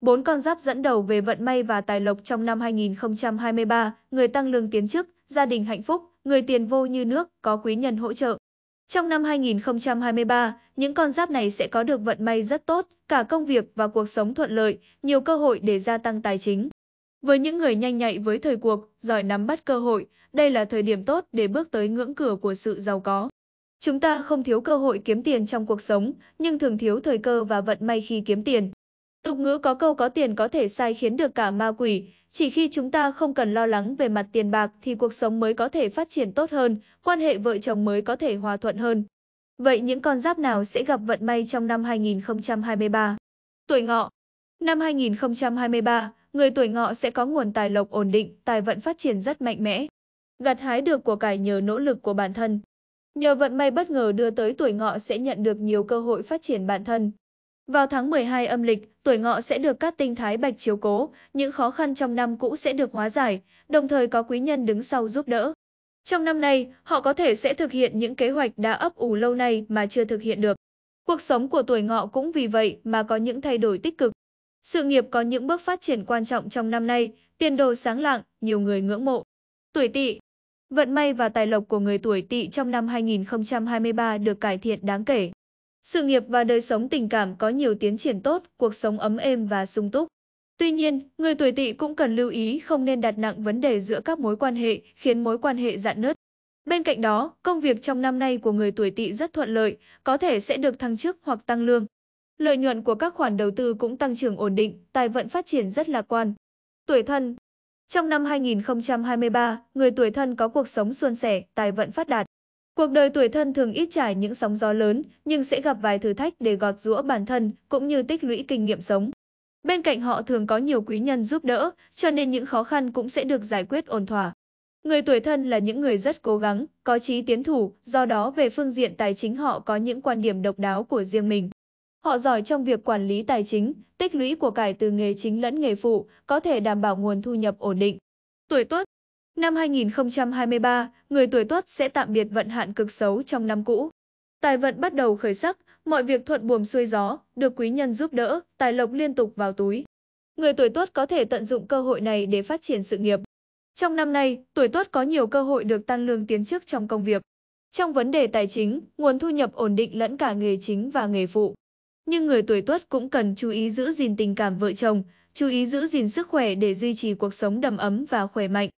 Bốn con giáp dẫn đầu về vận may và tài lộc trong năm 2023, người tăng lương tiến chức, gia đình hạnh phúc, người tiền vô như nước, có quý nhân hỗ trợ. Trong năm 2023, những con giáp này sẽ có được vận may rất tốt, cả công việc và cuộc sống thuận lợi, nhiều cơ hội để gia tăng tài chính. Với những người nhanh nhạy với thời cuộc, giỏi nắm bắt cơ hội, đây là thời điểm tốt để bước tới ngưỡng cửa của sự giàu có. Chúng ta không thiếu cơ hội kiếm tiền trong cuộc sống, nhưng thường thiếu thời cơ và vận may khi kiếm tiền. Tục ngữ có câu có tiền có thể sai khiến được cả ma quỷ, chỉ khi chúng ta không cần lo lắng về mặt tiền bạc thì cuộc sống mới có thể phát triển tốt hơn, quan hệ vợ chồng mới có thể hòa thuận hơn. Vậy những con giáp nào sẽ gặp vận may trong năm 2023? Tuổi ngọ Năm 2023, người tuổi ngọ sẽ có nguồn tài lộc ổn định, tài vận phát triển rất mạnh mẽ. Gặt hái được của cải nhờ nỗ lực của bản thân. Nhờ vận may bất ngờ đưa tới tuổi ngọ sẽ nhận được nhiều cơ hội phát triển bản thân, vào tháng 12 âm lịch, tuổi ngọ sẽ được các tinh thái bạch chiếu cố, những khó khăn trong năm cũ sẽ được hóa giải, đồng thời có quý nhân đứng sau giúp đỡ. Trong năm nay, họ có thể sẽ thực hiện những kế hoạch đã ấp ủ lâu nay mà chưa thực hiện được. Cuộc sống của tuổi ngọ cũng vì vậy mà có những thay đổi tích cực. Sự nghiệp có những bước phát triển quan trọng trong năm nay, tiền đồ sáng lạng, nhiều người ngưỡng mộ. Tuổi tỵ Vận may và tài lộc của người tuổi tỵ trong năm 2023 được cải thiện đáng kể. Sự nghiệp và đời sống tình cảm có nhiều tiến triển tốt, cuộc sống ấm êm và sung túc. Tuy nhiên, người tuổi tỵ cũng cần lưu ý không nên đặt nặng vấn đề giữa các mối quan hệ, khiến mối quan hệ dạn nứt. Bên cạnh đó, công việc trong năm nay của người tuổi tỵ rất thuận lợi, có thể sẽ được thăng chức hoặc tăng lương. Lợi nhuận của các khoản đầu tư cũng tăng trưởng ổn định, tài vận phát triển rất lạc quan. Tuổi thân Trong năm 2023, người tuổi thân có cuộc sống suôn sẻ, tài vận phát đạt. Cuộc đời tuổi thân thường ít trải những sóng gió lớn, nhưng sẽ gặp vài thử thách để gọt rũa bản thân cũng như tích lũy kinh nghiệm sống. Bên cạnh họ thường có nhiều quý nhân giúp đỡ, cho nên những khó khăn cũng sẽ được giải quyết ổn thỏa. Người tuổi thân là những người rất cố gắng, có chí tiến thủ, do đó về phương diện tài chính họ có những quan điểm độc đáo của riêng mình. Họ giỏi trong việc quản lý tài chính, tích lũy của cải từ nghề chính lẫn nghề phụ, có thể đảm bảo nguồn thu nhập ổn định. Tuổi Tuất Năm 2023, người tuổi tuất sẽ tạm biệt vận hạn cực xấu trong năm cũ. Tài vận bắt đầu khởi sắc, mọi việc thuận buồm xuôi gió, được quý nhân giúp đỡ, tài lộc liên tục vào túi. Người tuổi tuất có thể tận dụng cơ hội này để phát triển sự nghiệp. Trong năm nay, tuổi tuất có nhiều cơ hội được tăng lương tiến chức trong công việc. Trong vấn đề tài chính, nguồn thu nhập ổn định lẫn cả nghề chính và nghề phụ. Nhưng người tuổi tuất cũng cần chú ý giữ gìn tình cảm vợ chồng, chú ý giữ gìn sức khỏe để duy trì cuộc sống đầm ấm và khỏe mạnh.